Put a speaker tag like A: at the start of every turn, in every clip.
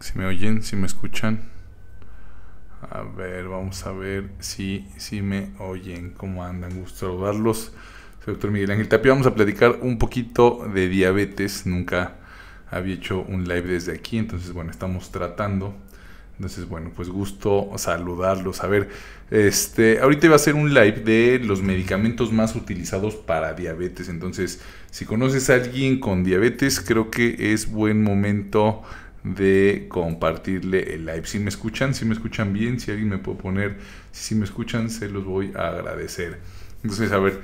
A: Si me oyen, si me escuchan. A ver, vamos a ver si, si me oyen. ¿Cómo andan? Gusto saludarlos. Soy doctor Miguel Ángel Tapia. Vamos a platicar un poquito de diabetes. Nunca había hecho un live desde aquí. Entonces, bueno, estamos tratando entonces, bueno, pues gusto saludarlos. A ver, este, ahorita va a ser un live de los medicamentos más utilizados para diabetes. Entonces, si conoces a alguien con diabetes, creo que es buen momento de compartirle el live. Si me escuchan, si me escuchan bien, si alguien me puede poner, si me escuchan, se los voy a agradecer. Entonces, a ver,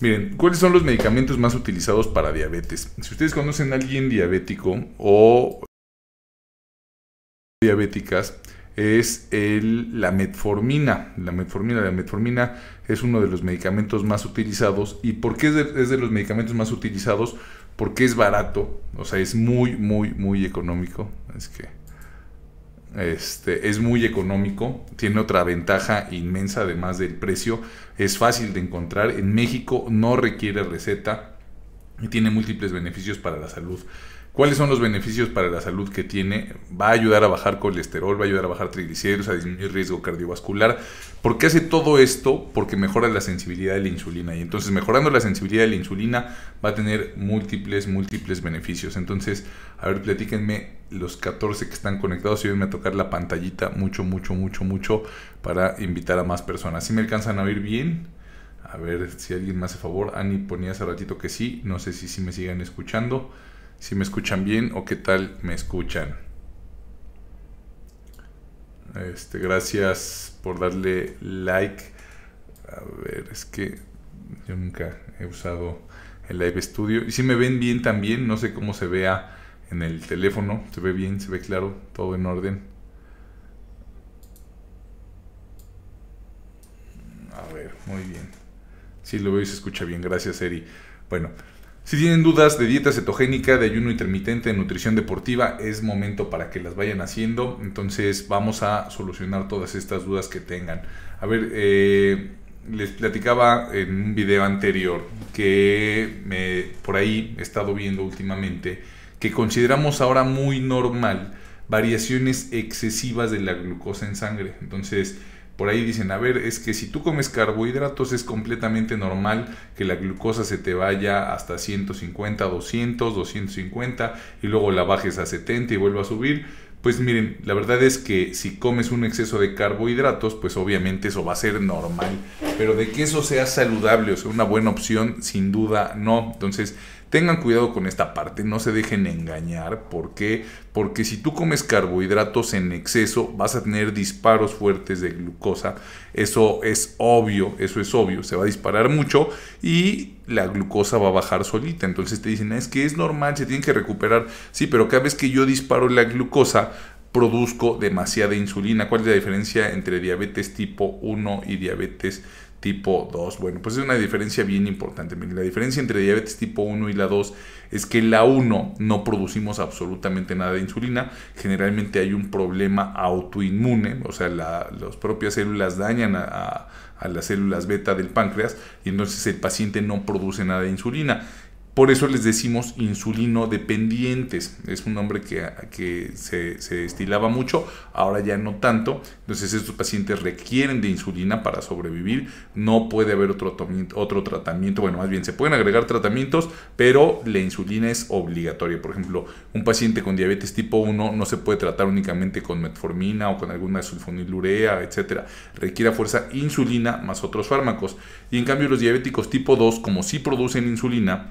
A: Miren, ¿cuáles son los medicamentos más utilizados para diabetes? Si ustedes conocen a alguien diabético o diabéticas es el, la metformina. La metformina, la metformina es uno de los medicamentos más utilizados. ¿Y por qué es de, es de los medicamentos más utilizados? Porque es barato, o sea, es muy, muy, muy económico. Es que este, es muy económico, tiene otra ventaja inmensa además del precio, es fácil de encontrar. En México no requiere receta y tiene múltiples beneficios para la salud. ¿Cuáles son los beneficios para la salud que tiene? Va a ayudar a bajar colesterol, va a ayudar a bajar triglicéridos, a disminuir riesgo cardiovascular. ¿Por qué hace todo esto? Porque mejora la sensibilidad de la insulina. Y entonces mejorando la sensibilidad de la insulina va a tener múltiples, múltiples beneficios. Entonces, a ver, platíquenme los 14 que están conectados y a tocar la pantallita mucho, mucho, mucho, mucho para invitar a más personas. Si me alcanzan a oír bien? A ver si alguien más hace favor. Ani ponía hace ratito que sí. No sé si sí me siguen escuchando si me escuchan bien o qué tal me escuchan. Este, gracias por darle like. A ver, es que yo nunca he usado el Live Studio. Y si me ven bien también, no sé cómo se vea en el teléfono. Se ve bien, se ve claro, todo en orden. A ver, muy bien. Si lo veo y se escucha bien. Gracias, Eri. Bueno, si tienen dudas de dieta cetogénica, de ayuno intermitente, de nutrición deportiva, es momento para que las vayan haciendo. Entonces vamos a solucionar todas estas dudas que tengan. A ver, eh, les platicaba en un video anterior que me, por ahí he estado viendo últimamente que consideramos ahora muy normal variaciones excesivas de la glucosa en sangre. Entonces, por ahí dicen, a ver, es que si tú comes carbohidratos es completamente normal que la glucosa se te vaya hasta 150, 200, 250 y luego la bajes a 70 y vuelva a subir. Pues miren, la verdad es que si comes un exceso de carbohidratos, pues obviamente eso va a ser normal. Pero de que eso sea saludable o sea una buena opción, sin duda no. Entonces, Tengan cuidado con esta parte, no se dejen engañar. ¿Por qué? Porque si tú comes carbohidratos en exceso, vas a tener disparos fuertes de glucosa. Eso es obvio, eso es obvio. Se va a disparar mucho y la glucosa va a bajar solita. Entonces te dicen, ah, es que es normal, se tienen que recuperar. Sí, pero cada vez que yo disparo la glucosa, produzco demasiada insulina. ¿Cuál es la diferencia entre diabetes tipo 1 y diabetes tipo 2. Bueno, pues es una diferencia bien importante. la diferencia entre diabetes tipo 1 y la 2 es que la 1 no producimos absolutamente nada de insulina. Generalmente hay un problema autoinmune, o sea, las propias células dañan a las células beta del páncreas y entonces el paciente no produce nada de insulina. Por eso les decimos insulino dependientes. Es un nombre que, que se, se, estilaba mucho, ahora ya no tanto. Entonces estos pacientes requieren de insulina para sobrevivir. No puede haber otro, otro tratamiento. Bueno, más bien se pueden agregar tratamientos, pero la insulina es obligatoria. Por ejemplo, un paciente con diabetes tipo 1 no se puede tratar únicamente con metformina o con alguna sulfonilurea, etc. Requiere fuerza insulina más otros fármacos. Y en cambio los diabéticos tipo 2, como sí producen insulina,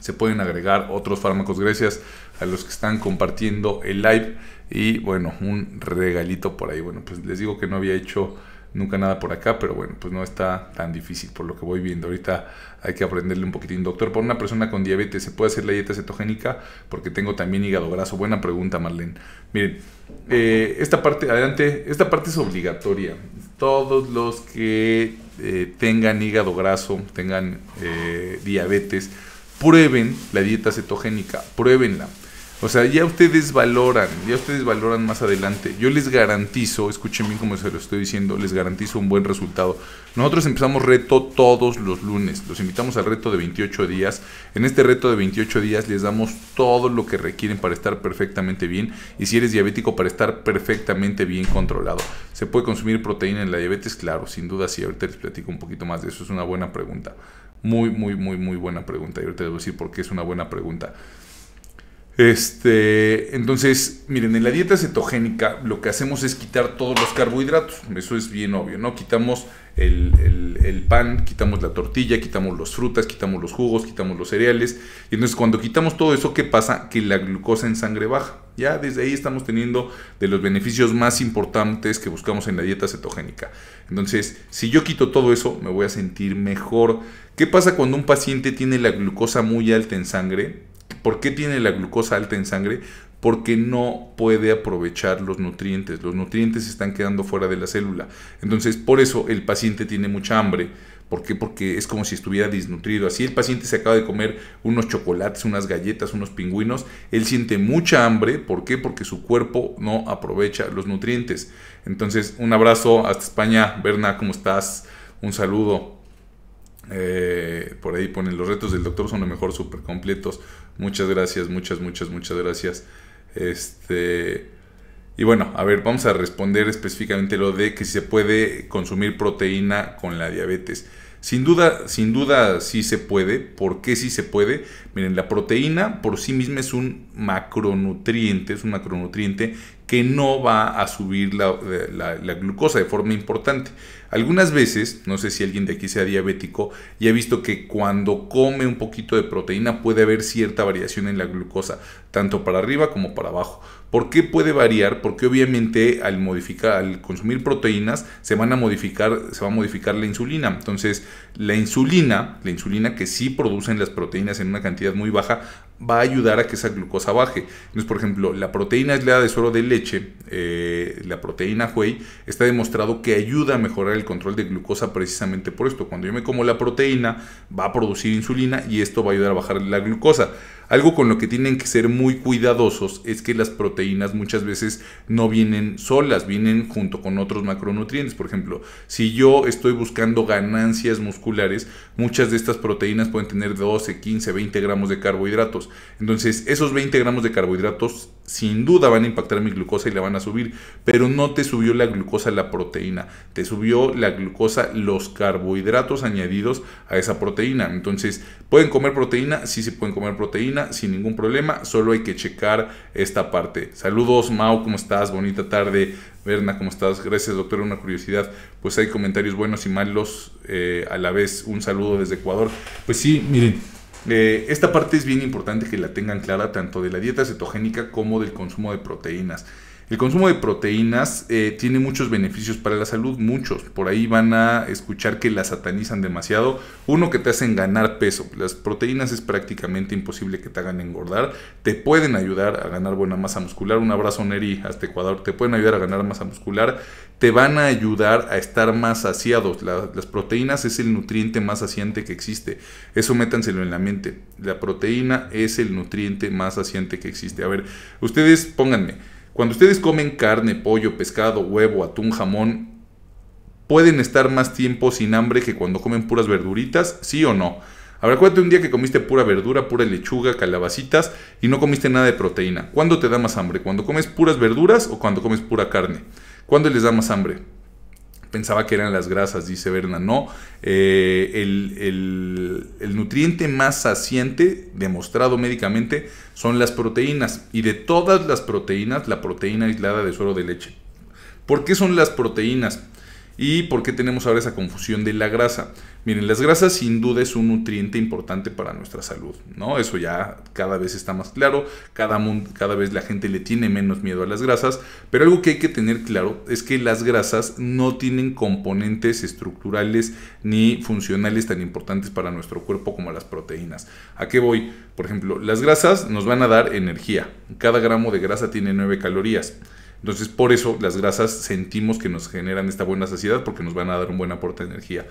A: se pueden agregar otros fármacos. Gracias a los que están compartiendo el live. Y bueno, un regalito por ahí. Bueno, pues les digo que no había hecho nunca nada por acá, pero bueno, pues no está tan difícil por lo que voy viendo. Ahorita hay que aprenderle un poquitín. Doctor, por una persona con diabetes, ¿se puede hacer la dieta cetogénica? Porque tengo también hígado graso. Buena pregunta, Marlene. Miren, eh, esta parte, adelante, esta parte es obligatoria. Todos los que eh, tengan hígado graso, tengan eh, diabetes, prueben la dieta cetogénica, pruébenla. O sea, ya ustedes valoran, ya ustedes valoran más adelante. Yo les garantizo, escuchen bien como se lo estoy diciendo, les garantizo un buen resultado. Nosotros empezamos reto todos los lunes. Los invitamos al reto de 28 días. En este reto de 28 días les damos todo lo que requieren para estar perfectamente bien. Y si eres diabético, para estar perfectamente bien controlado. ¿Se puede consumir proteína en la diabetes? Claro, sin duda sí. Ahorita les platico un poquito más de eso. Es una buena pregunta. Muy, muy, muy, muy buena pregunta. Y te voy decir por qué es una buena pregunta. Este, entonces, miren, en la dieta cetogénica lo que hacemos es quitar todos los carbohidratos, eso es bien obvio, ¿no? Quitamos el, pan, quitamos la tortilla, quitamos las frutas, quitamos los jugos, quitamos los cereales. Y entonces cuando quitamos todo eso, ¿qué pasa? Que la glucosa en sangre baja. Ya desde ahí estamos teniendo de los beneficios más importantes que buscamos en la dieta cetogénica. Entonces, si yo quito todo eso, me voy a sentir mejor. ¿Qué pasa cuando un paciente tiene la glucosa muy alta en sangre? ¿Por qué tiene la glucosa alta en sangre? Porque no puede aprovechar los nutrientes. Los nutrientes están quedando fuera de la célula. Entonces, por eso el paciente tiene mucha hambre. ¿Por qué? Porque es como si estuviera desnutrido. Así el paciente se acaba de comer unos chocolates, unas galletas, unos pingüinos. Él siente mucha hambre. ¿Por qué? Porque su cuerpo no aprovecha los nutrientes. Entonces, un abrazo hasta España. Berna, ¿cómo estás? Un saludo. Eh, por ahí ponen los retos del doctor son lo mejor súper completos. Muchas gracias, muchas, muchas, muchas gracias. Este. Y bueno, a ver, vamos a responder específicamente lo de que se puede consumir proteína con la diabetes. Sin duda, sin duda sí se puede. ¿Por qué sí se puede? Miren, la proteína por sí misma es un macronutriente, es un macronutriente que no va a subir la, la glucosa de forma importante. Algunas veces, no sé si alguien de aquí sea diabético, y he visto que cuando come un poquito de proteína puede haber cierta variación en la glucosa, tanto para arriba como para abajo. ¿Por qué puede variar? Porque obviamente al modificar, al consumir proteínas, se van a modificar, se va a modificar la insulina. Entonces, la insulina, la insulina que sí producen las proteínas en una cantidad muy baja, va a ayudar a que esa glucosa baje. Entonces, por ejemplo, la proteína aislada de suero de leche, eh, la proteína whey, está demostrado que ayuda a mejorar el control de glucosa precisamente por esto. Cuando yo me como la proteína, va a producir insulina y esto va a ayudar a bajar la glucosa. Algo con lo que tienen que ser muy cuidadosos es que las proteínas muchas veces no vienen solas, vienen junto con otros macronutrientes. Por ejemplo, si yo estoy buscando ganancias musculares, muchas de estas proteínas pueden tener 12, 15, 20 gramos de carbohidratos. Entonces, esos 20 gramos de carbohidratos sin duda van a impactar mi glucosa y la van a subir, pero no te subió la glucosa la proteína, te subió la glucosa los carbohidratos añadidos a esa proteína. Entonces, ¿pueden comer proteína? Sí, se pueden comer proteína sin ningún problema, solo hay que checar esta parte. Saludos, Mau, ¿cómo estás? Bonita tarde. Berna, ¿cómo estás? Gracias, doctor. Una curiosidad. Pues hay comentarios buenos y malos eh, a la vez. Un saludo desde Ecuador. Pues sí, miren. Eh, esta parte es bien importante que la tengan clara tanto de la dieta cetogénica como del consumo de proteínas. El consumo de proteínas eh, tiene muchos beneficios para la salud, muchos. Por ahí van a escuchar que la satanizan demasiado. Uno que te hacen ganar peso. Las proteínas es prácticamente imposible que te hagan engordar. Te pueden ayudar a ganar buena masa muscular. Un abrazo Neri hasta Ecuador. Te pueden ayudar a ganar masa muscular. Te van a ayudar a estar más saciados. las proteínas es el nutriente más saciante que existe. Eso métanselo en la mente. La proteína es el nutriente más saciante que existe. A ver, ustedes pónganme. Cuando ustedes comen carne, pollo, pescado, huevo, atún, jamón, ¿pueden estar más tiempo sin hambre que cuando comen puras verduritas? ¿Sí o no? A ver, acuérdate un día que comiste pura verdura, pura lechuga, calabacitas y no comiste nada de proteína. ¿Cuándo te da más hambre? ¿Cuando comes puras verduras o cuando comes pura carne? ¿Cuándo les da más hambre? Pensaba que eran las grasas, dice Berna. No, eh, el, nutriente más saciente, demostrado médicamente son las proteínas. Y de todas las proteínas, la proteína aislada de suero de leche. ¿Por qué son las proteínas? ¿Y por qué tenemos ahora esa confusión de la grasa? Miren, las grasas sin duda es un nutriente importante para nuestra salud, ¿no? Eso ya cada vez está más claro, cada, cada vez la gente le tiene menos miedo a las grasas, pero algo que hay que tener claro es que las grasas no tienen componentes estructurales ni funcionales tan importantes para nuestro cuerpo como las proteínas. ¿A qué voy? Por ejemplo, las grasas nos van a dar energía. Cada gramo de grasa tiene 9 calorías. Entonces, por eso las grasas sentimos que nos generan esta buena saciedad porque nos van a dar un buen aporte de energía.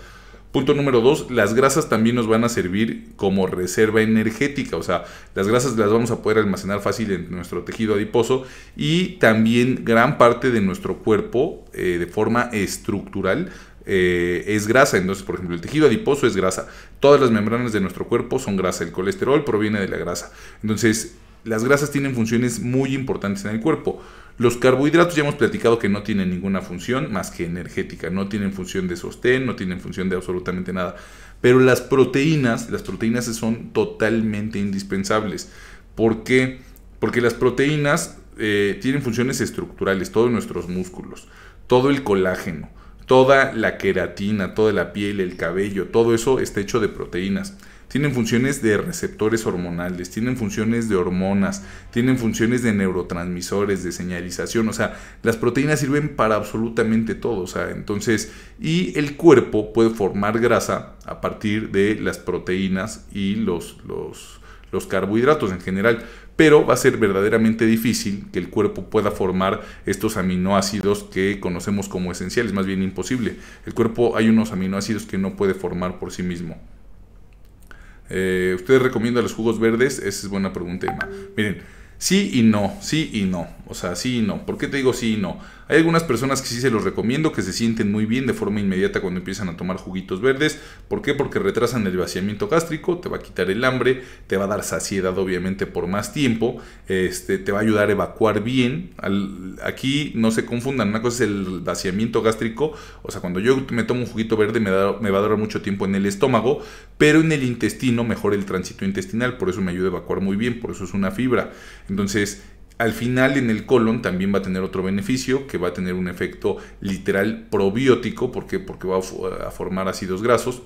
A: Punto número dos, las grasas también nos van a servir como reserva energética, o sea, las grasas las vamos a poder almacenar fácil en nuestro tejido adiposo y también gran parte de nuestro cuerpo eh, de forma estructural eh, es grasa. Entonces, por ejemplo, el tejido adiposo es grasa. Todas las membranas de nuestro cuerpo son grasa. El colesterol proviene de la grasa. Entonces, las grasas tienen funciones muy importantes en el cuerpo. Los carbohidratos ya hemos platicado que no tienen ninguna función más que energética, no tienen función de sostén, no tienen función de absolutamente nada. Pero las proteínas, las proteínas son totalmente indispensables. ¿Por qué? Porque las proteínas eh, tienen funciones estructurales, todos nuestros músculos, todo el colágeno, toda la queratina, toda la piel, el cabello, todo eso está hecho de proteínas tienen funciones de receptores hormonales, tienen funciones de hormonas, tienen funciones de neurotransmisores, de señalización, o sea, las proteínas sirven para absolutamente todo, o sea, entonces, y el cuerpo puede formar grasa a partir de las proteínas y los, los, los carbohidratos en general, pero va a ser verdaderamente difícil que el cuerpo pueda formar estos aminoácidos que conocemos como esenciales, más bien imposible. El cuerpo hay unos aminoácidos que no puede formar por sí mismo. Eh, ¿Ustedes recomiendan los jugos verdes? Esa es buena pregunta, Miren, sí y no, sí y no. O sea, sí y no. ¿Por qué te digo sí y no? Hay algunas personas que sí se los recomiendo, que se sienten muy bien de forma inmediata cuando empiezan a tomar juguitos verdes. ¿Por qué? Porque retrasan el vaciamiento gástrico, te va a quitar el hambre, te va a dar saciedad obviamente por más tiempo, este, te va a ayudar a evacuar bien. aquí no se confundan, una cosa es el vaciamiento gástrico, o sea, cuando yo me tomo un juguito verde me, me va a durar mucho tiempo en el estómago, pero en el intestino mejora el tránsito intestinal, por eso me ayuda a evacuar muy bien, por eso es una fibra. Entonces, al final en el colon también va a tener otro beneficio, que va a tener un efecto literal probiótico, porque va a formar ácidos grasos.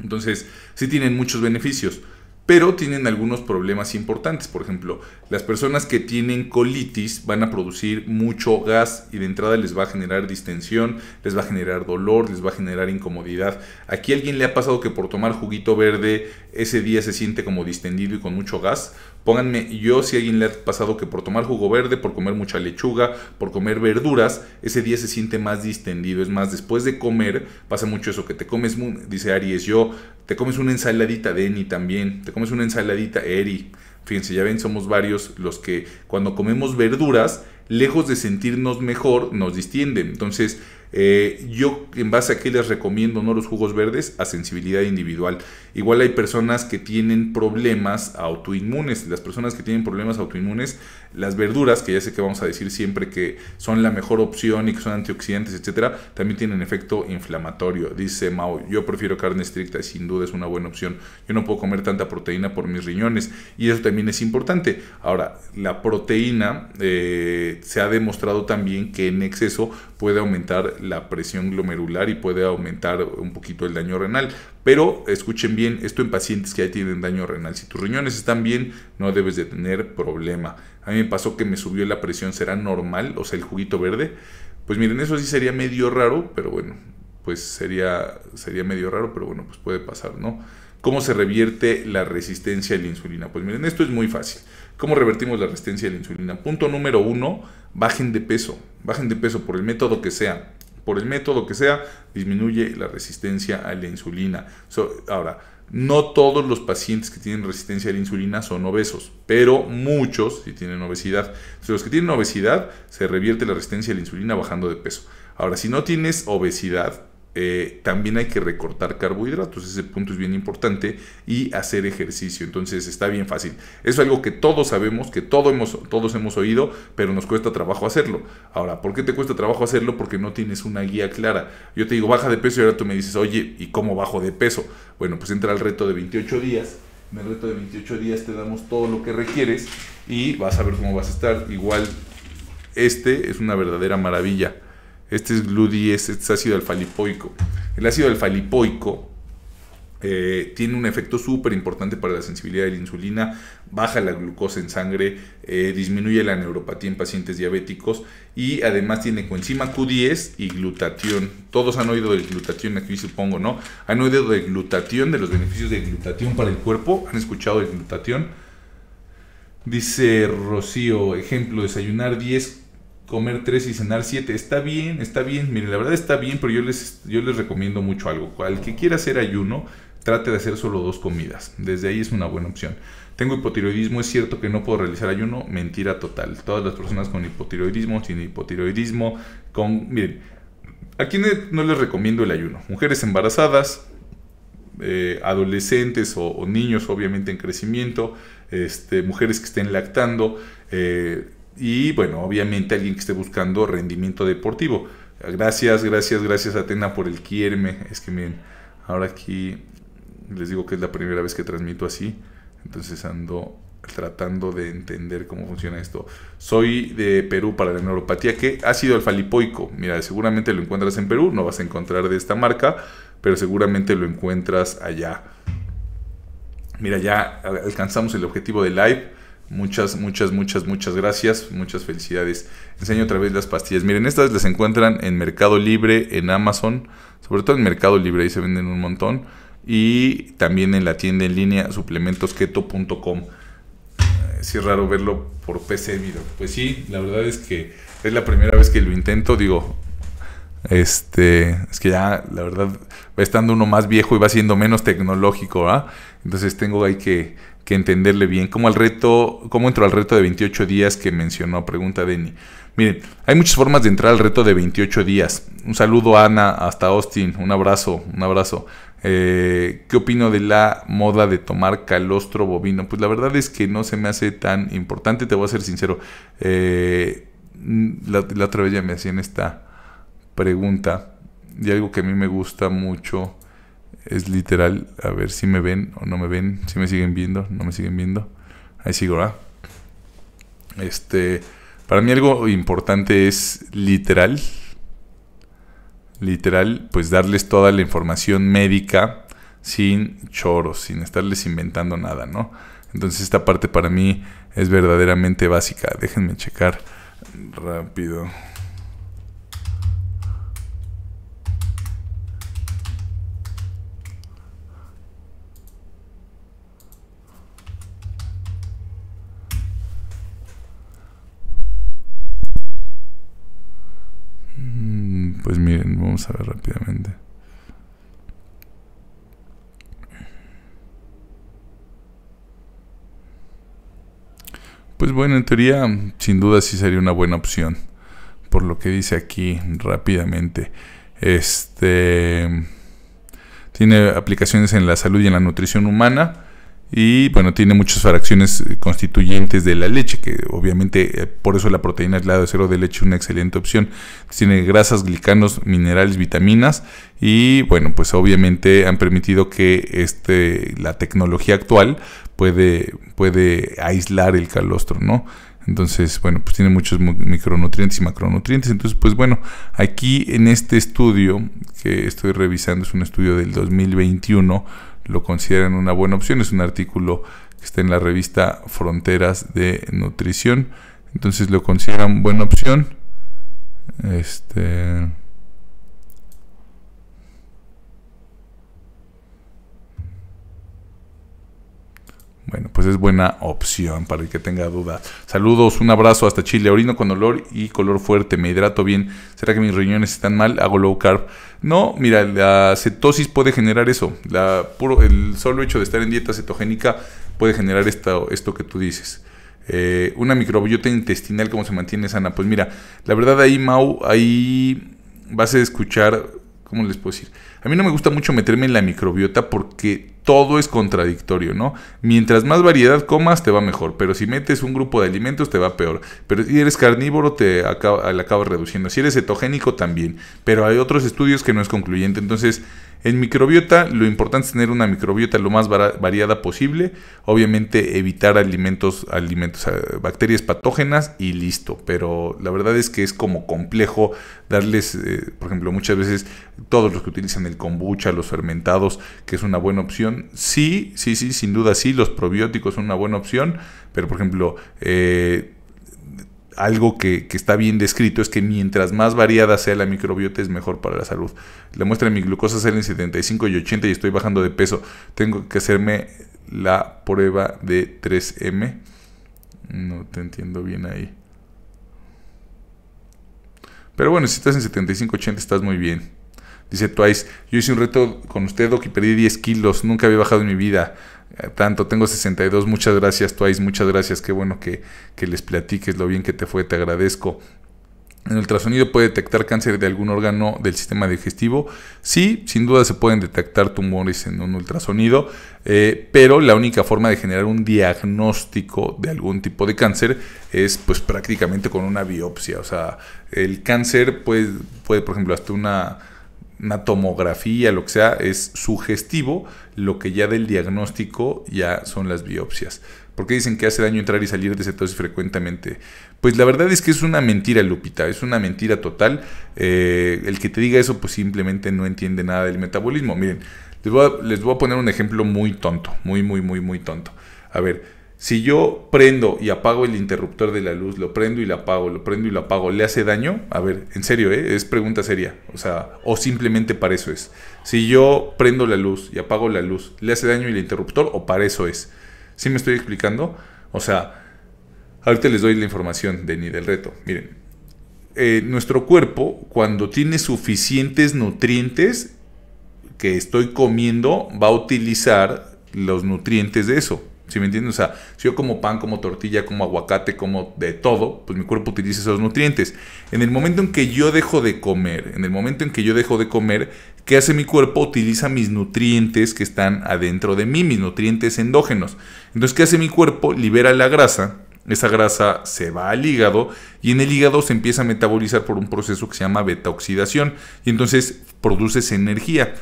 A: Entonces, sí tienen muchos beneficios, pero tienen algunos problemas importantes. Por ejemplo, las personas que tienen colitis van a producir mucho gas y de entrada les va a generar distensión, les va a generar dolor, les va a generar incomodidad. Aquí a alguien le ha pasado que por tomar juguito verde ese día se siente como distendido y con mucho gas. Pónganme yo si a alguien le ha pasado que por tomar jugo verde, por comer mucha lechuga, por comer verduras, ese día se siente más distendido. Es más, después de comer pasa mucho eso, que te comes, dice Aries, yo, te comes una ensaladita, Denny también, te comes una ensaladita, Eri. Fíjense, ya ven, somos varios los que cuando comemos verduras, lejos de sentirnos mejor, nos distienden. Entonces, eh, yo en base a qué les recomiendo no los jugos verdes a sensibilidad individual. Igual hay personas que tienen problemas autoinmunes. Las personas que tienen problemas autoinmunes, las verduras, que ya sé que vamos a decir siempre que son la mejor opción y que son antioxidantes, etcétera, también tienen efecto inflamatorio. Dice Mao, yo prefiero carne estricta y sin duda es una buena opción. Yo no puedo comer tanta proteína por mis riñones y eso también es importante. Ahora, la proteína eh, se ha demostrado también que en exceso puede aumentar la presión glomerular y puede aumentar un poquito el daño renal. Pero escuchen bien, esto en pacientes que ya tienen daño renal. Si tus riñones están bien, no debes de tener problema. A mí me pasó que me subió la presión, ¿será normal? O sea, el juguito verde. Pues miren, eso sí sería medio raro, pero bueno, pues sería, sería medio raro, pero bueno, pues puede pasar, ¿no? ¿Cómo se revierte la resistencia a la insulina? Pues miren, esto es muy fácil. ¿Cómo revertimos la resistencia a la insulina? Punto número uno, bajen de peso. Bajen de peso por el método que sea por el método que sea, disminuye la resistencia a la insulina. ahora, no todos los pacientes que tienen resistencia a la insulina son obesos, pero muchos si tienen obesidad. los que tienen obesidad, se revierte la resistencia a la insulina bajando de peso. Ahora, si no tienes obesidad, eh, también hay que recortar carbohidratos, ese punto es bien importante, y hacer ejercicio, entonces está bien fácil. Es algo que todos sabemos, que hemos, todos hemos oído, pero nos cuesta trabajo hacerlo. Ahora, ¿por qué te cuesta trabajo hacerlo? Porque no tienes una guía clara. Yo te digo, baja de peso y ahora tú me dices, oye, ¿y cómo bajo de peso? Bueno, pues entra al reto de 28 días. En el reto de 28 días te damos todo lo que requieres y vas a ver cómo vas a estar. Igual, este es una verdadera maravilla. Este es GLU-10, este es ácido alfalipoico. El ácido alfalipoico eh, tiene un efecto súper importante para la sensibilidad de la insulina, baja la glucosa en sangre, eh, disminuye la neuropatía en pacientes diabéticos y además tiene coenzima Q10 y glutatión. Todos han oído de glutatión aquí supongo, ¿no? ¿Han oído de glutatión, de los beneficios de glutatión para el cuerpo? ¿Han escuchado de glutatión? Dice Rocío, ejemplo, desayunar 10 comer tres y cenar siete. Está bien, está bien. Miren, la verdad está bien, pero yo les, yo les recomiendo mucho algo. Al que quiera hacer ayuno, trate de hacer solo dos comidas. Desde ahí es una buena opción. Tengo hipotiroidismo, es cierto que no puedo realizar ayuno, mentira total. Todas las personas con hipotiroidismo, sin hipotiroidismo, con... Miren, ¿a quienes no les recomiendo el ayuno? Mujeres embarazadas, eh, adolescentes o, niños obviamente en crecimiento, este, mujeres que estén lactando, eh, y bueno, obviamente alguien que esté buscando rendimiento deportivo. Gracias, gracias, gracias Atena por el quierme. Es que miren, ahora aquí les digo que es la primera vez que transmito así, entonces ando tratando de entender cómo funciona esto. Soy de Perú para la neuropatía, que ha sido el Mira, seguramente lo encuentras en Perú, no vas a encontrar de esta marca, pero seguramente lo encuentras allá. Mira, ya alcanzamos el objetivo de live. Muchas, muchas, muchas, muchas gracias. Muchas felicidades. Enseño otra vez las pastillas. Miren, estas las encuentran en Mercado Libre, en Amazon. Sobre todo en Mercado Libre, ahí se venden un montón. Y también en la tienda en línea suplementosketo.com. Eh, sí, es raro verlo por PC, Pues sí, la verdad es que es la primera vez que lo intento. Digo, este, es que ya, la verdad, va estando uno más viejo y va siendo menos tecnológico, ¿ah? Entonces tengo ahí que que entenderle bien. al reto, cómo entro al reto de 28 días que mencionó, pregunta Denny. Miren, hay muchas formas de entrar al reto de 28 días. Un saludo Ana, hasta Austin, un abrazo, un abrazo. Eh, ¿Qué opino de la moda de tomar calostro bovino? Pues la verdad es que no se me hace tan importante, te voy a ser sincero. Eh, la, la otra vez ya me hacían esta pregunta de algo que a mí me gusta mucho es literal, a ver si me ven o no me ven, si me siguen viendo, no me siguen viendo. Ahí sigo, Este, para mí algo importante es literal, literal, pues darles toda la información médica sin choros, sin estarles inventando nada, ¿no? Entonces esta parte para mí es verdaderamente básica. Déjenme checar rápido. Pues miren, vamos a ver rápidamente. Pues bueno, en teoría, sin duda sí sería una buena opción. Por lo que dice aquí rápidamente. Este. Tiene aplicaciones en la salud y en la nutrición humana y bueno, tiene muchas fracciones eh, constituyentes de la leche, que obviamente eh, por eso la proteína aislada de cero de leche es una excelente opción. Tiene grasas, glicanos, minerales, vitaminas y bueno, pues obviamente han permitido que este, la tecnología actual puede, puede aislar el calostro, ¿no? Entonces, bueno, pues tiene muchos micronutrientes y macronutrientes. Entonces, pues bueno, aquí en este estudio que estoy revisando, es un estudio del 2021, lo consideran una buena opción. Es un artículo que está en la revista Fronteras de Nutrición. Entonces lo consideran buena opción. Este. Bueno, pues es buena opción para el que tenga duda. Saludos, un abrazo hasta Chile. Orino con olor y color fuerte. Me hidrato bien. ¿Será que mis riñones están mal? Hago low carb. No, mira, la cetosis puede generar eso. el solo hecho de estar en dieta cetogénica puede generar esto, esto que tú dices. Eh, una microbiota intestinal, ¿cómo se mantiene sana? Pues mira, la verdad ahí, Mau, ahí vas a escuchar, ¿cómo les puedo decir? A mí no me gusta mucho meterme en la microbiota porque todo es contradictorio, ¿no? Mientras más variedad comas, te va mejor, pero si metes un grupo de alimentos, te va peor. Pero si eres carnívoro, te acaba, acabas reduciendo. Si eres cetogénico, también. Pero hay otros estudios que no es concluyente. Entonces, en microbiota, lo importante es tener una microbiota lo más variada posible. Obviamente evitar alimentos, alimentos, eh, bacterias patógenas y listo. Pero la verdad es que es como complejo darles, eh, por ejemplo, muchas veces todos los que utilizan el kombucha, los fermentados, que es una buena opción. Sí, sí, sí, sin duda sí, los probióticos son una buena opción. Pero por ejemplo, eh, algo que, está bien descrito es que mientras más variada sea la microbiota es mejor para la salud. La muestra de mi glucosa sale en 75 y 80 y estoy bajando de peso. Tengo que hacerme la prueba de 3M. No te entiendo bien ahí. Pero bueno, si estás en 75, 80 estás muy bien. Dice Twice, yo hice un reto con usted, Doc, y perdí 10 kilos. Nunca había bajado en mi vida. Eh, tanto. Tengo 62, muchas gracias Twice, muchas gracias, qué bueno que, que les platiques lo bien que te fue, te agradezco. ¿El ultrasonido puede detectar cáncer de algún órgano del sistema digestivo? Sí, sin duda se pueden detectar tumores en un ultrasonido, eh, pero la única forma de generar un diagnóstico de algún tipo de cáncer es pues prácticamente con una biopsia. O sea, el cáncer puede por ejemplo, hasta una una tomografía, lo que sea, es sugestivo, lo que ya del diagnóstico ya son las biopsias. ¿Por qué dicen que hace daño entrar y salir de cetosis frecuentemente? Pues la verdad es que es una mentira, Lupita, es una mentira total. Eh, el que te diga eso, pues simplemente no entiende nada del metabolismo. Miren, les voy a poner un ejemplo muy tonto, muy, muy, muy, muy tonto. A ver, si yo prendo y apago el interruptor de la luz, lo prendo y lo apago, lo prendo y lo apago, ¿le hace daño? A ver, en serio, ¿eh? es pregunta seria. O sea, o simplemente para eso es. Si yo prendo la luz y apago la luz, ¿le hace daño el interruptor o para eso es? ¿Sí me estoy explicando? O sea, ahorita les doy la información de ni del reto. Miren, eh, nuestro cuerpo cuando tiene suficientes nutrientes que estoy comiendo va a utilizar los nutrientes de eso sea, si yo como pan, como tortilla, como aguacate, como de todo, pues mi cuerpo utiliza esos nutrientes. En el momento en que yo dejo de comer, en el momento en que yo dejo de comer, ¿qué hace mi cuerpo? Utiliza mis nutrientes que están adentro de mí, mis nutrientes endógenos. Entonces, ¿qué hace mi cuerpo? Libera la grasa. Esa grasa se va al hígado y en el hígado se empieza a metabolizar por un proceso que se llama beta oxidación y entonces produces energía.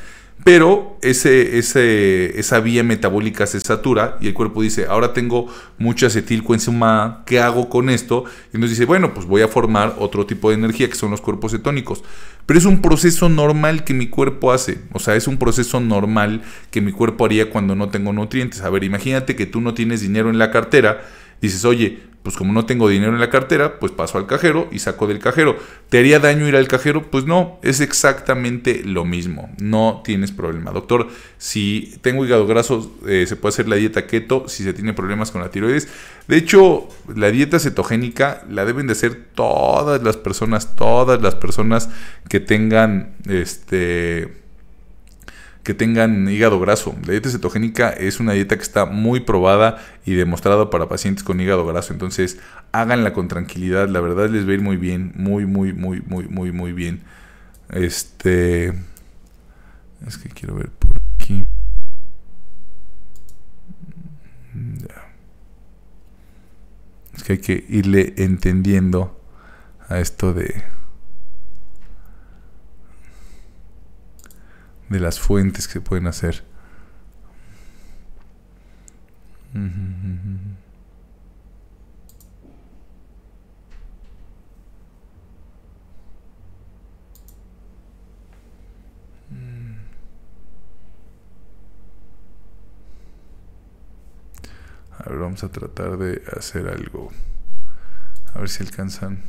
A: Pero ese, esa vía metabólica se satura y el cuerpo dice, ahora tengo mucha acetilcoenzima, ¿qué hago con esto? Y nos dice, bueno, pues voy a formar otro tipo de energía que son los cuerpos cetónicos. Pero es un proceso normal que mi cuerpo hace, o sea, es un proceso normal que mi cuerpo haría cuando no tengo nutrientes. A ver, imagínate que tú no tienes dinero en la cartera, dices, oye, pues como no tengo dinero en la cartera, pues paso al cajero y saco del cajero. ¿Te haría daño ir al cajero? Pues no, es exactamente lo mismo. No tienes problema. Doctor, si tengo hígado graso, eh, se puede hacer la dieta keto si se tiene problemas con la tiroides. De hecho, la dieta cetogénica la deben de hacer todas las personas, todas las personas que tengan este que tengan hígado graso. La dieta cetogénica es una dieta que está muy probada y demostrada para pacientes con hígado graso. Entonces, háganla con tranquilidad. La verdad les va a ir muy bien. Muy, muy, muy, muy, muy, muy bien. Este. Es que quiero ver por aquí. Es que hay que irle entendiendo a esto de. de las fuentes que se pueden hacer. A ver, vamos a tratar de hacer algo. A ver si alcanzan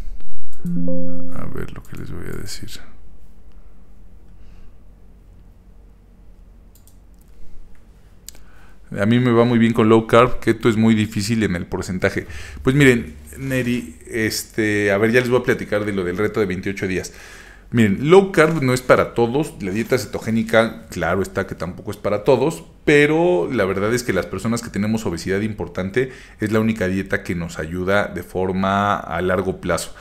A: a ver lo que les voy a decir. a mí me va muy bien con low carb, que esto es muy difícil en el porcentaje. Pues miren, Neri, este, a ver, ya les voy a platicar de lo del reto de 28 días. Miren, low carb no es para todos, la dieta cetogénica, claro está que tampoco es para todos, pero la verdad es que las personas que tenemos obesidad importante es la única dieta que nos ayuda de forma a largo plazo.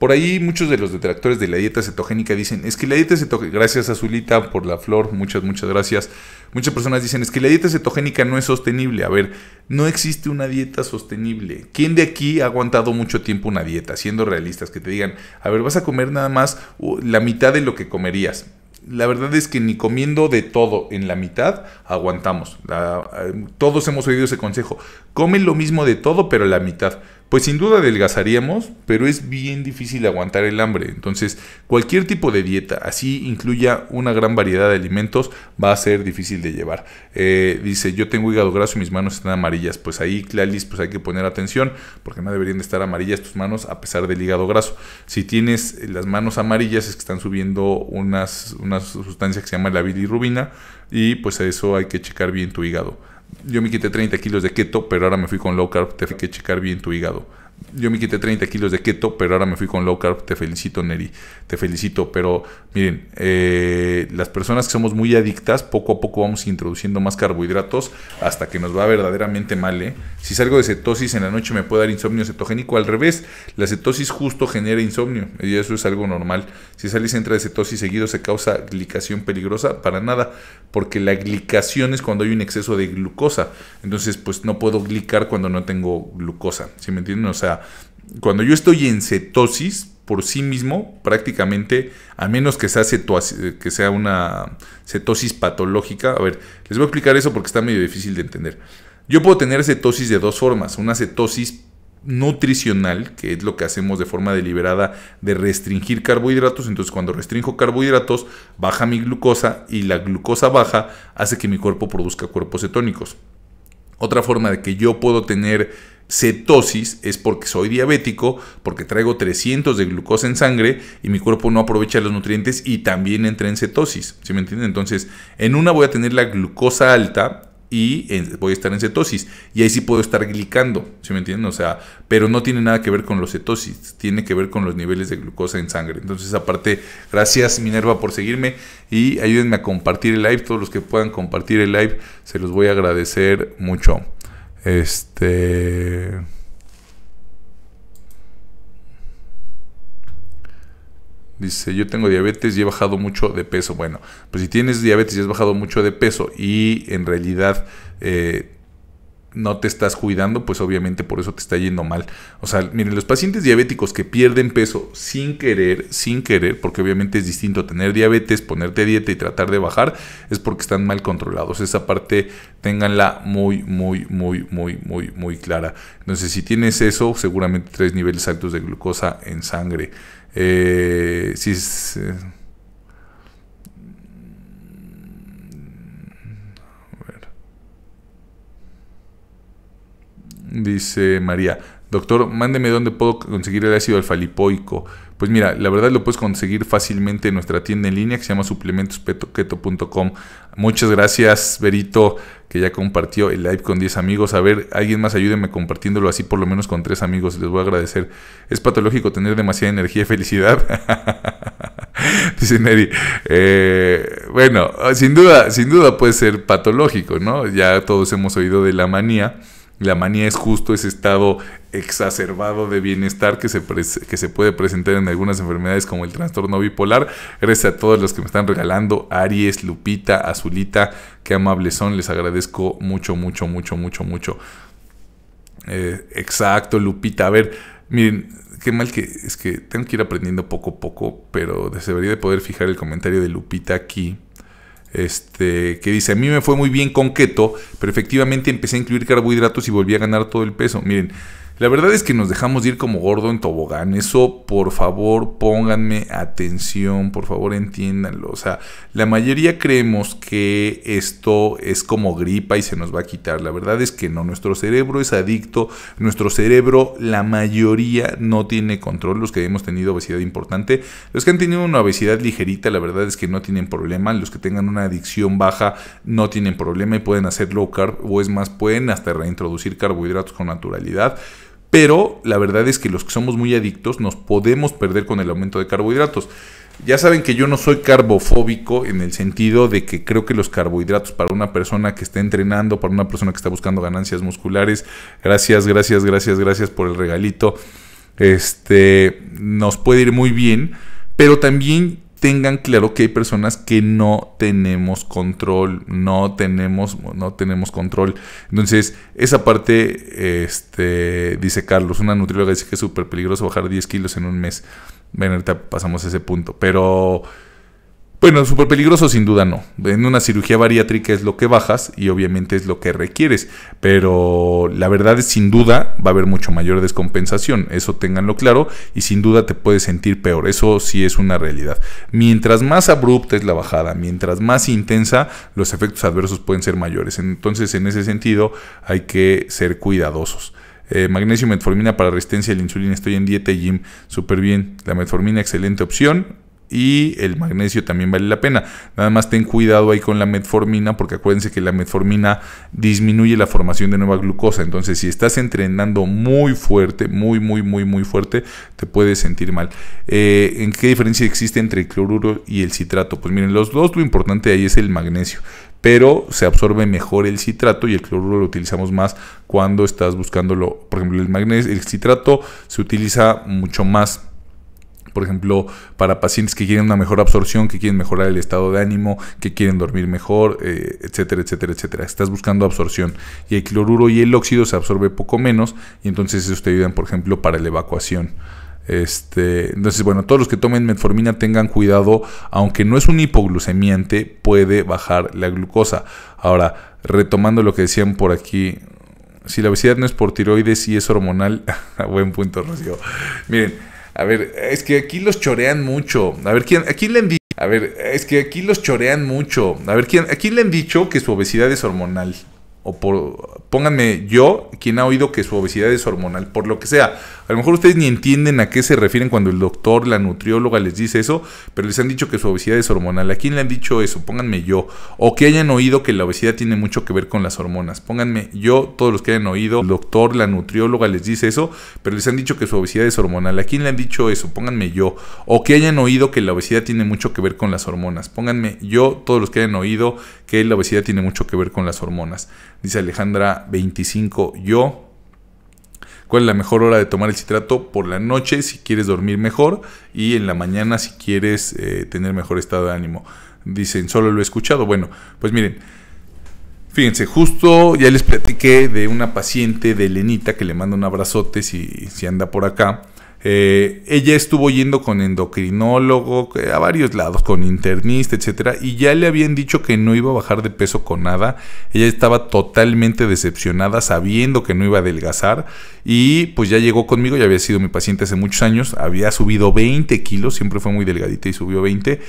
A: Por ahí muchos de los detractores de la dieta cetogénica dicen, es que la dieta cetogénica, gracias Azulita por la flor, muchas, muchas gracias. Muchas personas dicen, es que la dieta cetogénica no es sostenible. A ver, no existe una dieta sostenible. ¿Quién de aquí ha aguantado mucho tiempo una dieta? Siendo realistas, que te digan, a ver, vas a comer nada más la mitad de lo que comerías. La verdad es que ni comiendo de todo en la mitad aguantamos. Eh, todos hemos oído ese consejo. Come lo mismo de todo, pero la mitad pues sin duda adelgazaríamos, pero es bien difícil aguantar el hambre. Entonces, cualquier tipo de dieta, así incluya una gran variedad de alimentos, va a ser difícil de llevar. Eh, dice, yo tengo hígado graso y mis manos están amarillas. Pues ahí, Clalis, pues hay que poner atención, porque no deberían estar amarillas tus manos a pesar del hígado graso. Si tienes eh, las manos amarillas es que están subiendo unas, una sustancia que se llama la bilirrubina y pues a eso hay que checar bien tu hígado yo me quité 30 kilos de keto, pero ahora me fui con low carb, te que checar bien tu hígado yo me quité 30 kilos de keto, pero ahora me fui con low carb. Te felicito, Neri. Te felicito. Pero miren, eh, las personas que somos muy adictas, poco a poco vamos introduciendo más carbohidratos hasta que nos va verdaderamente mal. ¿eh? Si salgo de cetosis en la noche, me puede dar insomnio cetogénico. Al revés, la cetosis justo genera insomnio. Y eso es algo normal. Si sales y entra de cetosis seguido, se causa glicación peligrosa. Para nada, porque la glicación es cuando hay un exceso de glucosa. Entonces, pues no puedo glicar cuando no tengo glucosa. ¿Sí me entienden? O sea, cuando yo estoy en cetosis por sí mismo, prácticamente, a menos que sea, eh, que sea una cetosis patológica, a ver, les voy a explicar eso porque está medio difícil de entender. Yo puedo tener cetosis de dos formas, una cetosis nutricional, que es lo que hacemos de forma deliberada de restringir carbohidratos. Entonces cuando restringo carbohidratos, baja mi glucosa y la glucosa baja hace que mi cuerpo produzca cuerpos cetónicos. Otra forma de que yo puedo tener cetosis es porque soy diabético, porque traigo 300 de glucosa en sangre y mi cuerpo no aprovecha los nutrientes y también entra en cetosis. ¿Sí me entienden? Entonces, en una voy a tener la glucosa alta y voy a estar en cetosis. Y ahí sí puedo estar glicando, ¿sí me entienden? O sea, pero no tiene nada que ver con los cetosis, tiene que ver con los niveles de glucosa en sangre. Entonces, aparte, gracias Minerva por seguirme y ayúdenme a compartir el live. Todos los que puedan compartir el live, se los voy a agradecer mucho. Este. Dice, yo tengo diabetes y he bajado mucho de peso. Bueno, pues si tienes diabetes y has bajado mucho de peso y en realidad eh, no te estás cuidando, pues obviamente por eso te está yendo mal. O sea, miren, los pacientes diabéticos que pierden peso sin querer, sin querer, porque obviamente es distinto tener diabetes, ponerte dieta y tratar de bajar, es porque están mal controlados. Esa parte ténganla muy, muy, muy, muy, muy, muy clara. Entonces, si tienes eso, seguramente tres niveles altos de glucosa en sangre. Eh, si es, eh, Dice María, doctor, mándeme dónde puedo conseguir el ácido alfalipoico. Pues mira, la verdad lo puedes conseguir fácilmente en nuestra tienda en línea que se llama suplementospetoketo.com. Muchas gracias, Berito, que ya compartió el live con 10 amigos. A ver, alguien más ayúdeme compartiéndolo así por lo menos con 3 amigos. Les voy a agradecer. Es patológico tener demasiada energía y felicidad. Dice Neri, eh, bueno, sin duda, sin duda puede ser patológico, ¿no? Ya todos hemos oído de la manía la manía es justo ese estado exacerbado de bienestar que se, que se puede presentar en algunas enfermedades como el trastorno bipolar. Gracias a todos los que me están regalando. Aries, Lupita, Azulita, qué amables son. Les agradezco mucho, mucho, mucho, mucho, mucho. Eh, exacto, Lupita. A ver, miren, qué mal que es que tengo que ir aprendiendo poco a poco, pero debería de poder fijar el comentario de Lupita aquí este, que dice, a mí me fue muy bien con keto, pero efectivamente empecé a incluir carbohidratos y volví a ganar todo el peso. Miren, la verdad es que nos dejamos ir como gordo en tobogán. Eso, por favor, pónganme atención, por favor, entiéndanlo. O sea, la mayoría creemos que esto es como gripa y se nos va a quitar. La verdad es que no, nuestro cerebro es adicto. Nuestro cerebro, la mayoría, no tiene control. Los que hemos tenido obesidad importante, los que han tenido una obesidad ligerita, la verdad es que no tienen problema. Los que tengan una adicción baja, no tienen problema y pueden hacer low carb o es más, pueden hasta reintroducir carbohidratos con naturalidad. Pero la verdad es que los que somos muy adictos nos podemos perder con el aumento de carbohidratos. Ya saben que yo no soy carbofóbico en el sentido de que creo que los carbohidratos para una persona que está entrenando, para una persona que está buscando ganancias musculares, gracias, gracias, gracias, gracias por el regalito, este, nos puede ir muy bien, pero también tengan claro que hay personas que no tenemos control, no tenemos, no tenemos control. Entonces, esa parte, este, dice Carlos, una nutrióloga dice que es súper peligroso bajar 10 kilos en un mes. Bueno, ahorita pasamos a ese punto, pero bueno, súper peligroso sin duda no. En una cirugía bariátrica es lo que bajas y obviamente es lo que requieres. Pero la verdad es sin duda va a haber mucho mayor descompensación. Eso ténganlo claro y sin duda te puedes sentir peor. Eso sí es una realidad. Mientras más abrupta es la bajada, mientras más intensa, los efectos adversos pueden ser mayores. Entonces en ese sentido hay que ser cuidadosos. Eh, magnesio metformina para resistencia a la insulina. Estoy en dieta y gym. Súper bien. La metformina, excelente opción y el magnesio también vale la pena. Nada más ten cuidado ahí con la metformina porque acuérdense que la metformina disminuye la formación de nueva glucosa. Entonces si estás entrenando muy fuerte, muy, muy, muy, muy fuerte, te puedes sentir mal. Eh, ¿En qué diferencia existe entre el cloruro y el citrato? Pues miren, los dos lo importante ahí es el magnesio pero se absorbe mejor el citrato y el cloruro lo utilizamos más cuando estás buscándolo. Por ejemplo, el el citrato se utiliza mucho más por ejemplo, para pacientes que quieren una mejor absorción, que quieren mejorar el estado de ánimo, que quieren dormir mejor, eh, etcétera, etcétera, etcétera. Estás buscando absorción. Y el cloruro y el óxido se absorbe poco menos y entonces eso te ayudan, por ejemplo, para la evacuación. Este, entonces, bueno, todos los que tomen metformina tengan cuidado, aunque no es un hipoglucemiante, puede bajar la glucosa. Ahora, retomando lo que decían por aquí, si la obesidad no es por tiroides y es hormonal, buen punto, Rocío. Miren, a ver, es que aquí los chorean mucho. A ver, ¿quién, aquí le han dicho? A ver, es que aquí los chorean mucho. A ver, ¿quién, aquí le han dicho que su obesidad es hormonal? O por, pónganme yo quien ha oído que su obesidad es hormonal, por lo que sea. A lo mejor ustedes ni entienden a qué se refieren cuando el doctor, la nutrióloga les dice eso, pero les han dicho que su obesidad es hormonal. ¿A quién le han dicho eso? Pónganme yo. O que hayan oído que la obesidad tiene mucho que ver con las hormonas. Pónganme yo, todos los que hayan oído, el doctor, la nutrióloga les dice eso, pero les han dicho que su obesidad es hormonal. ¿A quién le han dicho eso? Pónganme yo. O que hayan oído que la obesidad tiene mucho que ver con las hormonas. Pónganme yo, todos los que hayan oído que la obesidad tiene mucho que ver con las hormonas. Dice Alejandra 25Yo. ¿Cuál es la mejor hora de tomar el citrato? Por la noche si quieres dormir mejor y en la mañana si quieres eh, tener mejor estado de ánimo. Dicen, solo lo he escuchado. Bueno, pues miren, Fíjense, justo ya les platiqué de una paciente de Lenita que le manda un abrazote si anda por acá, eh, ella estuvo yendo con endocrinólogo, eh, a varios lados, con internista, etcétera, y ya le habían dicho que no iba a bajar de peso con nada. Ella estaba totalmente decepcionada, sabiendo que no iba a adelgazar, y pues ya llegó conmigo, ya había sido mi paciente hace muchos años, había subido 20 kilos, siempre fue muy delgadita y subió 20.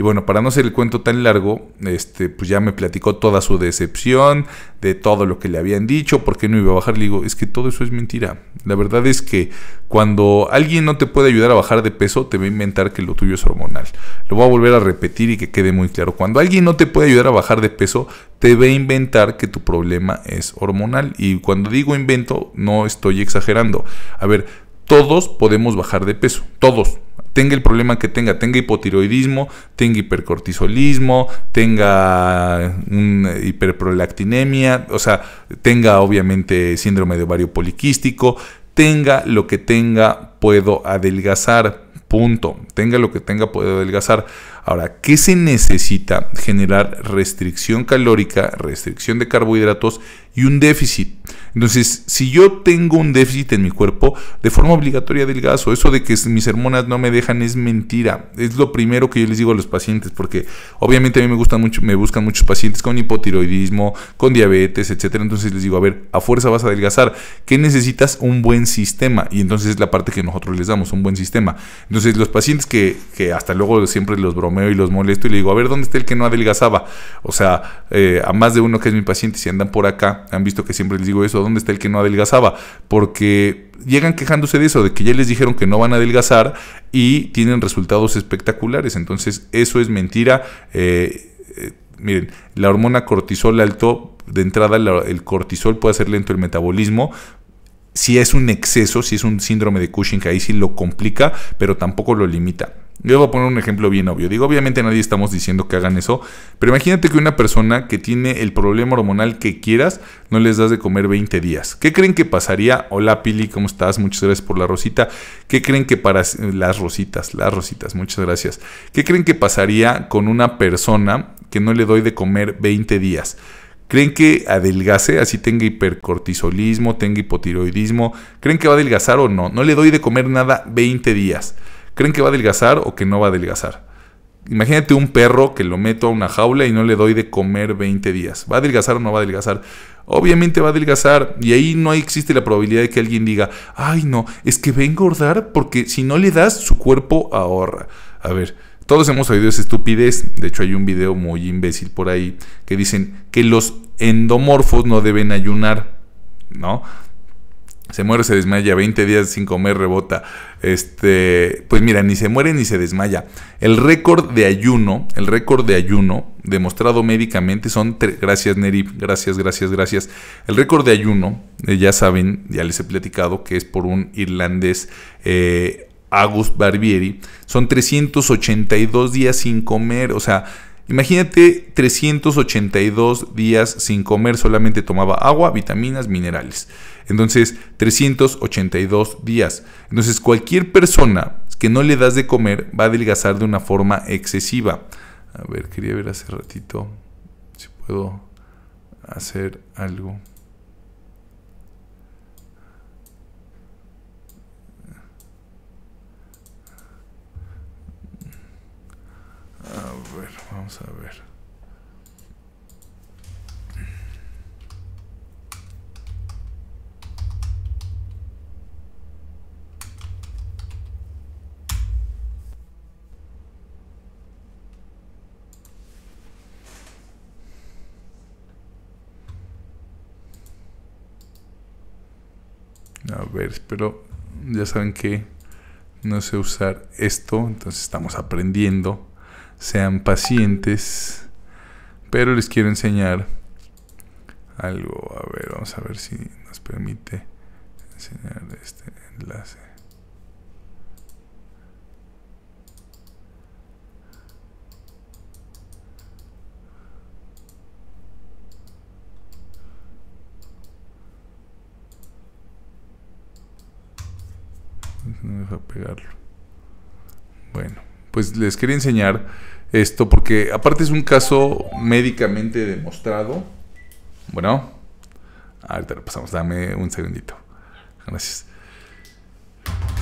A: Y bueno, para no hacer el cuento tan largo, este, pues ya me platicó toda su decepción de todo lo que le habían dicho, por qué no iba a bajar. Le digo, es que todo eso es mentira. La verdad es que cuando alguien no te puede ayudar a bajar de peso, te va a inventar que lo tuyo es hormonal. Lo voy a volver a repetir y que quede muy claro. Cuando alguien no te puede ayudar a bajar de peso, te va a inventar que tu problema es hormonal. Y cuando digo invento, no estoy exagerando. A ver, todos podemos bajar de peso, todos tenga el problema que tenga, tenga hipotiroidismo, tenga hipercortisolismo, tenga una eh, hiperprolactinemia, o sea, tenga obviamente síndrome de ovario poliquístico, tenga lo que tenga, puedo adelgazar, punto. Tenga lo que tenga, puedo adelgazar. Ahora, ¿qué se necesita? Generar restricción calórica, restricción de carbohidratos y un déficit. Entonces, si yo tengo un déficit en mi cuerpo, de forma obligatoria adelgazo Eso de que mis hormonas no me dejan es mentira. Es lo primero que yo les digo a los pacientes, porque obviamente a mí me gustan mucho, me buscan muchos pacientes con hipotiroidismo, con diabetes, etcétera. Entonces les digo, a ver, a fuerza vas a adelgazar. ¿Qué necesitas? Un buen sistema. Y entonces es la parte que nosotros les damos, un buen sistema. Entonces, los pacientes que, que hasta luego siempre los broman y los molesto y le digo, a ver, ¿dónde está el que no adelgazaba? O sea, eh, a más de uno que es mi paciente, si andan por acá, han visto que siempre les digo eso, ¿dónde está el que no adelgazaba? Porque llegan quejándose de eso, de que ya les dijeron que no van a adelgazar y tienen resultados espectaculares. Entonces, eso es mentira. Eh, eh, miren, la hormona cortisol alto, de entrada el cortisol puede hacer lento el metabolismo, si es un exceso, si es un síndrome de Cushing, que ahí sí lo complica, pero tampoco lo limita. Yo voy a poner un ejemplo bien obvio. Digo, obviamente nadie estamos diciendo que hagan eso, pero imagínate que una persona que tiene el problema hormonal que quieras, no les das de comer 20 días. ¿Qué creen que pasaría? Hola Pili, ¿cómo estás? Muchas gracias por la rosita. ¿Qué creen que para las rositas, las rositas, muchas gracias. ¿Qué creen que pasaría con una persona que no le doy de comer 20 días? ¿Creen que adelgase? Así tenga hipercortisolismo, tenga hipotiroidismo. ¿Creen que va a adelgazar o no? No le doy de comer nada 20 días creen que va a adelgazar o que no va a adelgazar. Imagínate un perro que lo meto a una jaula y no le doy de comer 20 días. ¿Va a adelgazar o no va a adelgazar? Obviamente va a adelgazar y ahí no existe la probabilidad de que alguien diga, ay no, es que va a engordar porque si no le das su cuerpo ahorra. A ver, todos hemos oído esa estupidez. De hecho, hay un video muy imbécil por ahí que dicen que los endomorfos no deben ayunar, ¿no? Se muere, se desmaya, 20 días sin comer, rebota. Este, pues mira, ni se muere ni se desmaya. El récord de ayuno, el récord de ayuno demostrado médicamente son, gracias Neri, gracias, gracias, gracias. El récord de ayuno, eh, ya saben, ya les he platicado que es por un irlandés eh, Agus Barbieri, son 382 días sin comer, o sea, imagínate 382 días sin comer, solamente tomaba agua, vitaminas, minerales. Entonces, 382 días. Entonces, cualquier persona que no le das de comer va a adelgazar de una forma excesiva. A ver, quería ver hace ratito si puedo hacer algo. A ver, vamos a ver. pero ya saben que no sé usar esto, entonces estamos aprendiendo. Sean pacientes, pero les quiero enseñar algo. A ver, vamos a ver si nos permite enseñar este enlace. pegarlo. Bueno, pues les quería enseñar esto porque aparte es un caso médicamente demostrado. Bueno, ahorita lo pasamos, dame un segundito. Gracias.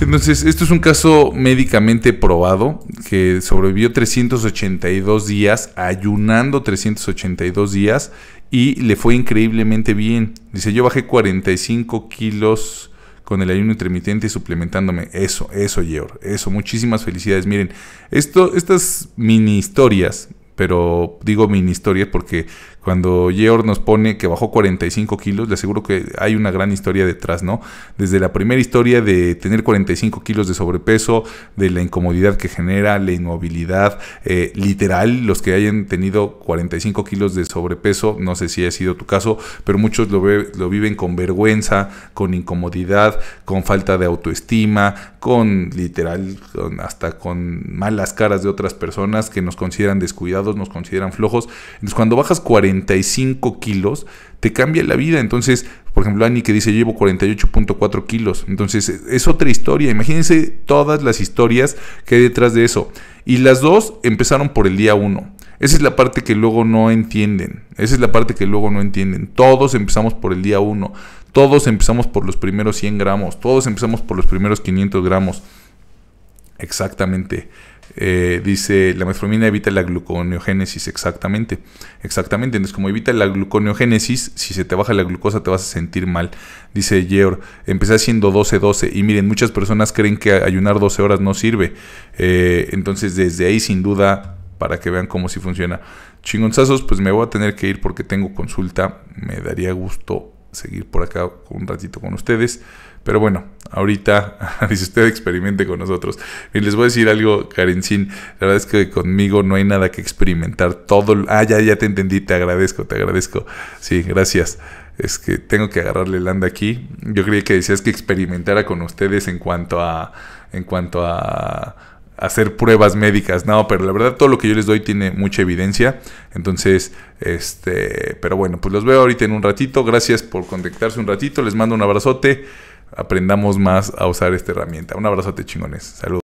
A: Entonces, esto es un caso médicamente probado que sobrevivió 382 días, ayunando 382 días y le fue increíblemente bien. Dice, yo bajé 45 kilos con el ayuno intermitente y suplementándome. Eso, eso, yo Eso, muchísimas felicidades. Miren, esto, estas mini historias, pero digo mini historias porque cuando Yeor nos pone que bajó 45 kilos, le aseguro que hay una gran historia detrás, ¿no? Desde la primera historia de tener 45 kilos de sobrepeso, de la incomodidad que genera, la inmovilidad, eh, literal, los que hayan tenido 45 kilos de sobrepeso, no sé si ha sido tu caso, pero muchos lo, viven con vergüenza, con incomodidad, con falta de autoestima, con literal, hasta con malas caras de otras personas que nos consideran descuidados, nos consideran flojos. Entonces, cuando bajas 40 45 kilos, te cambia la vida. Entonces, por ejemplo, Annie que dice, llevo 48.4 kilos. Entonces, es otra historia. Imagínense todas las historias que hay detrás de eso. Y las dos empezaron por el día 1. Esa es la parte que luego no entienden. Esa es la parte que luego no entienden. Todos empezamos por el día 1. Todos empezamos por los primeros 100 gramos. Todos empezamos por los primeros 500 gramos. Exactamente. Eh, dice, la metformina evita la gluconeogénesis exactamente. Exactamente, entonces como evita la gluconeogénesis, si se te baja la glucosa te vas a sentir mal. Dice Yeor, empecé haciendo 12-12 y miren, muchas personas creen que ayunar 12 horas no sirve. Eh, entonces desde ahí sin duda, para que vean cómo si funciona. Chingonzazos, pues me voy a tener que ir porque tengo consulta. Me daría gusto seguir por acá un ratito con ustedes. Pero bueno, ahorita, dice usted, experimente con nosotros. Y les voy a decir algo, Karencín. La verdad es que conmigo no hay nada que experimentar. Todo. Ah, ya, ya te entendí. Te agradezco, te agradezco. Sí, gracias. Es que tengo que agarrarle el anda aquí. Yo creía que decías que experimentara con ustedes en cuanto a. En cuanto a hacer pruebas médicas. No, pero la verdad todo lo que yo les doy tiene mucha evidencia. Entonces, este, pero bueno, pues los veo ahorita en un ratito. Gracias por contactarse un ratito. Les mando un abrazote aprendamos más a usar esta herramienta. Un abrazo abrazote chingones. Saludos.